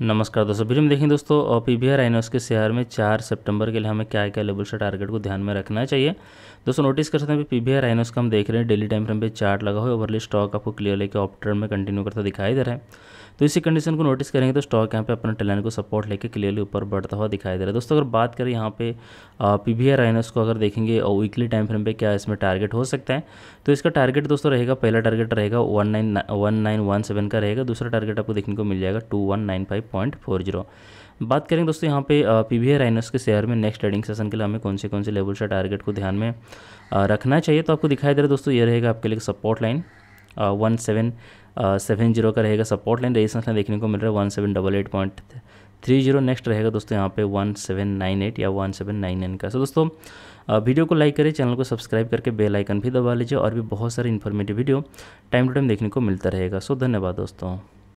नमस्कार दोस्तों फिर में देखें दोस्तों पी बी आर आइनोस के शेयर में चार सितंबर के लिए हमें क्या क्या लेवल से टारगेट को ध्यान में रखना चाहिए दोस्तों नोटिस कर सकते हैं पी वी आर आइनोस का हम देख रहे हैं डेली टाइम फ्रेम पे चार्ट लगा हुआ है ओवरली स्टॉक आपको क्लियर लेके ऑप ट्रेंड में कंटिन्यू करता दिखाई दे रहा है तो इसी कंडीशन को नोटिस करेंगे तो स्टॉक यहाँ पे अपने टैलेंट को सपोर्ट लेके क्लियरली ऊपर बढ़ता हुआ दिखाई दे रहा है दोस्तों अगर बात करें यहाँ पे पी वी आर आइनोस को अगर देखेंगे और वीकली टाइम फ्रेम पे क्या इसमें टारगेट हो सकता है तो इसका टारगेट दोस्तों रहेगा पहला टारगेट रहेगा one nine one nine one seven का रहेगा दूसरा टारगेट आपको देखने को मिल जाएगा two one nine five point four zero बात करेंगे दोस्तों यहाँ पे पी वी राइनस के शेयर में नेक्स्ट ट्रेडिंग सेशन के लिए हमें कौन से कौन से लेवल से टारगेट को ध्यान में रखना चाहिए तो आपको दिखाई दे रहा है दोस्तों ये रहेगा आपके लिए support line one seven seven zero का रहेगा सपोर्ट लाइन रेजिस्टेंस लाइन देखने को मिल रहा है one seven double eight point three zero next रहेगा दोस्तों यहाँ पे वन सेवन नाइन एट या वन सेवन नाइन नाइन का सो दोस्तों वीडियो को लाइक करें चैनल को सब्सक्राइब करके बेल आइकन भी दबा लीजिए और भी बहुत सारे informative video time to time देखने को मिलता रहेगा सो धन्यवाद दोस्तों